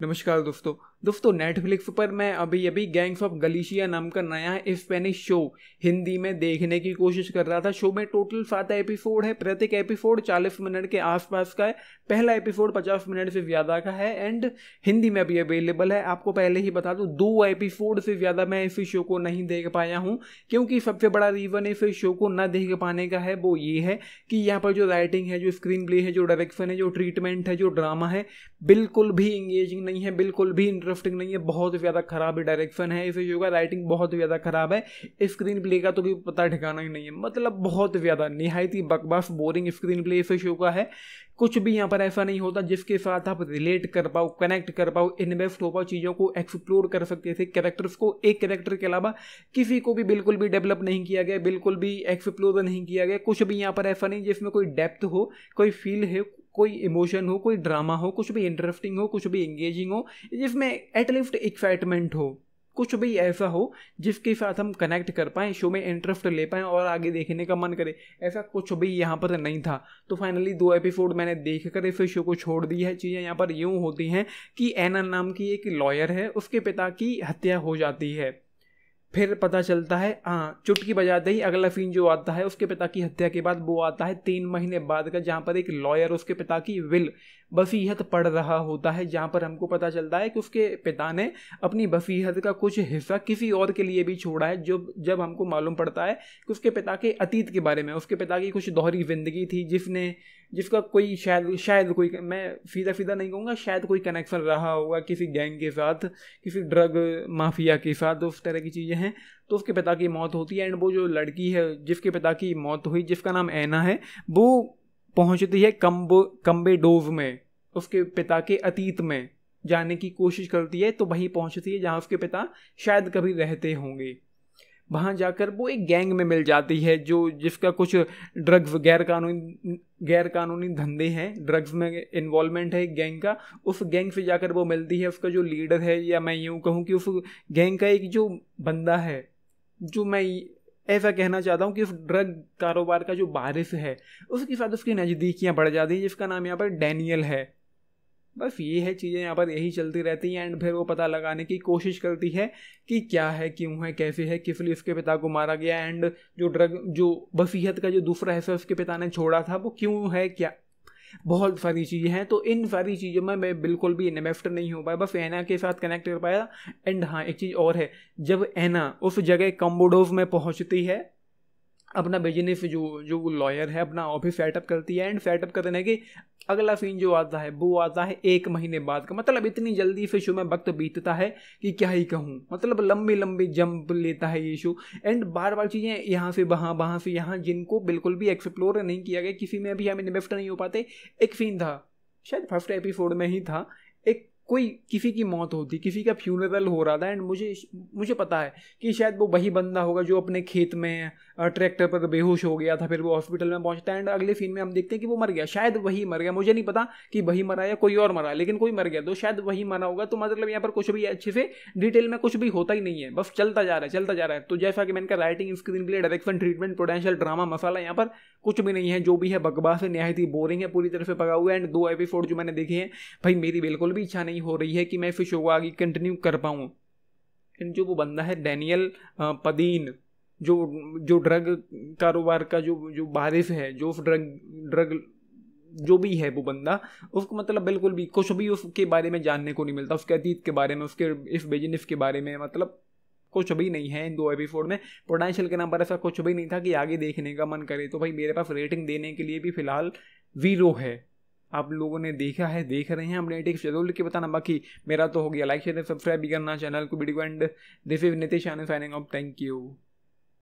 لمش قاعد ضفته दोस्तों नेटफ्लिक्स पर मैं अभी अभी गैंग्स ऑफ गलीशिया नाम का नया स्पेनिश शो हिंदी में देखने की कोशिश कर रहा था शो में टोटल सात एपिसोड है प्रत्येक एपिसोड चालीस मिनट के आसपास का है पहला एपिसोड पचास मिनट से ज़्यादा का है एंड हिंदी में अभी अवेलेबल है आपको पहले ही बता दूँ दो एपिसोड से ज़्यादा मैं इस शो को नहीं देख पाया हूँ क्योंकि सबसे बड़ा रीज़न इस शो को न देख पाने का है वो ये है कि यहाँ पर जो राइटिंग है जो स्क्रीन प्ले है जो डायरेक्शन है जो ट्रीटमेंट है जो ड्रामा है बिल्कुल भी इंगेजिंग नहीं है बिल्कुल भी इंटरेस्ट लिफ्टिंग नहीं है बहुत ही ज़्यादा खराब है डायरेक्शन है इस इशू का राइटिंग बहुत ही ज़्यादा खराब है स्क्रीन प्ले का तो भी पता ठिकाना ही नहीं है मतलब बहुत ज़्यादा ही बकबास बोरिंग स्क्रीन प्ले इस इशू का है कुछ भी यहाँ पर ऐसा नहीं होता जिसके साथ आप रिलेट कर पाओ कनेक्ट कर पाओ इन्वेस्ट हो पाओ चीज़ों को एक्सप्लोर कर सकते थे कैरेक्टर्स को एक कैरेक्टर के अलावा किसी को भी बिल्कुल भी डेवलप नहीं किया गया बिल्कुल भी एक्सप्लोर नहीं किया गया कुछ भी यहाँ पर ऐसा नहीं जिसमें कोई डेप्थ हो कोई फील है कोई इमोशन हो कोई ड्रामा हो कुछ भी इंटरेस्टिंग हो कुछ भी एंगेजिंग हो जिसमें एटलीस्ट एक्साइटमेंट हो कुछ भी ऐसा हो जिसके साथ हम कनेक्ट कर पाएँ शो में इंटरेस्ट ले पाएँ और आगे देखने का मन करे ऐसा कुछ भी यहाँ पर नहीं था तो फाइनली दो एपिसोड मैंने देख कर इस शो को छोड़ दी है चीज़ें यहाँ पर यूँ होती हैं कि एना नाम की एक लॉयर है उसके पिता की हत्या हो जाती है फिर पता चलता है हाँ चुटकी बजाते ही अगला फिन जो आता है उसके पिता की हत्या के बाद वो आता है तीन महीने बाद का जहाँ पर एक लॉयर उसके पिता की विल बफ़ीहत पढ़ रहा होता है जहाँ पर हमको पता चलता है कि उसके पिता ने अपनी बफ़ीहत का कुछ हिस्सा किसी और के लिए भी छोड़ा है जो जब हमको मालूम पड़ता है कि उसके पिता के अतीत के बारे में उसके पिता की कुछ दोहरी ज़िंदगी थी जिसने जिसका कोई शायद शायद कोई मैं सीधा सीधा नहीं कहूँगा शायद कोई कनेक्शन रहा होगा किसी गैंग के साथ किसी ड्रग माफिया के साथ उस तरह की चीज़ें हैं तो उसके पिता की मौत होती है एंड वो जो लड़की है जिसके पिता की मौत हुई जिसका नाम ऐना है वो पहुँचती है कम्बो कम्बे डोव में उसके पिता के अतीत में जाने की कोशिश करती है तो वहीं पहुंचती है जहां उसके पिता शायद कभी रहते होंगे वहाँ जाकर वो एक गैंग में मिल जाती है जो जिसका कुछ ड्रग्स गैर कानूनी गैर कानूनी धंधे हैं ड्रग्स में इन्वॉल्वमेंट है एक गैंग का उस गैंग से जाकर वो मिलती है उसका जो लीडर है या मैं यूँ कहूँ कि उस गैंग का एक जो बंदा है जो मैं ऐसा कहना चाहता हूँ कि उस ड्रग कारोबार का जो बारिश है उसके साथ उसकी नज़दीकियाँ बढ़ जाती हैं जिसका नाम यहाँ पर डैनियल है बस ये है चीज़ें यहाँ पर यही चलती रहती हैं एंड फिर वो पता लगाने की कोशिश करती है कि क्या है क्यों है कैसे है किस लिए उसके पिता को मारा गया एंड जो ड्रग जो बसीहत का जो दूसरा हिस्सा उसके पिता ने छोड़ा था वो क्यों है क्या बहुत सारी चीज़ें हैं तो इन सारी चीज़ों में मैं बिल्कुल भी इन्वेस्ट नहीं हो पाया बस एना के साथ कनेक्ट कर पाया एंड हाँ एक चीज़ और है जब एना उस जगह कम्बोडोज में पहुँचती है अपना बिजनेस जो जो वो लॉयर है अपना ऑफिस सेटअप करती है एंड सेटअप करने के अगला सीन जो आता है वो आता है एक महीने बाद का मतलब इतनी जल्दी से शो में वक्त बीतता है कि क्या ही कहूँ मतलब लंबी लंबी जंप लेता है ये शो एंड बार बार चीज़ें यहाँ से वहाँ वहाँ से यहाँ जिनको बिल्कुल भी एक्सप्लोर नहीं किया गया किसी में भी हम इन्वेस्ट नहीं हो पाते एक सीन था शायद फर्स्ट एपिसोड में ही था एक कोई किसी की मौत होती किसी का फ्यूनरल हो रहा था एंड मुझे मुझे पता है कि शायद वो वही बंदा होगा जो अपने खेत में ट्रैक्टर पर बेहोश हो गया था फिर वो हॉस्पिटल में पहुंचता है एंड अगले सीन में हम देखते हैं कि वो मर गया शायद वही मर गया मुझे नहीं पता कि वही मरा या कोई और मरा लेकिन कोई मर गया तो शायद वही मरा होगा तो मतलब यहाँ पर कुछ भी अच्छे से डिटेल में कुछ भी होता ही नहीं है बस चलता जा रहा है चलता जा रहा है तो जैसा कि मैंने कहा writing screen play direction treatment potential drama masala यहाँ पर कुछ भी नहीं है जो भी है बकबास है नहायत ही बोरिंग है पूरी तरह से पका हुआ है एंड दो एपिसोड जो मैंने देखे हैं भाई मेरी बिल्कुल भी इच्छा नहीं नहीं हो रही है कि मैं फिर शो को आगे कंटिन्यू कर पाऊँ एंड जो वो बंदा है डैनियल पदीन जो जो ड्रग कारोबार का जो जो बारिश है जो ड्रग ड्रग जो भी है वो बंदा उसको मतलब बिल्कुल भी कुछ भी उसके बारे में जानने को नहीं मिलता उसके अतीत के बारे में उसके इस बिजनेस के बारे में मतलब कुछ भी नहीं है इन दो एपिसोड में पोटेंशियल के नाम पर ऐसा कुछ भी नहीं था कि आगे देखने का मन करे तो भाई मेरे पास रेटिंग देने के लिए भी फिलहाल ज़ीरो है आप लोगों ने देखा है देख रहे हैं अपने टिप्स जरूर लिख के बताना बाकी मेरा तो हो गया लाइक शेयर सब्सक्राइब भी करना चैनल को video and this is Nitesh आने साइनिंग ऑफ थैंक यू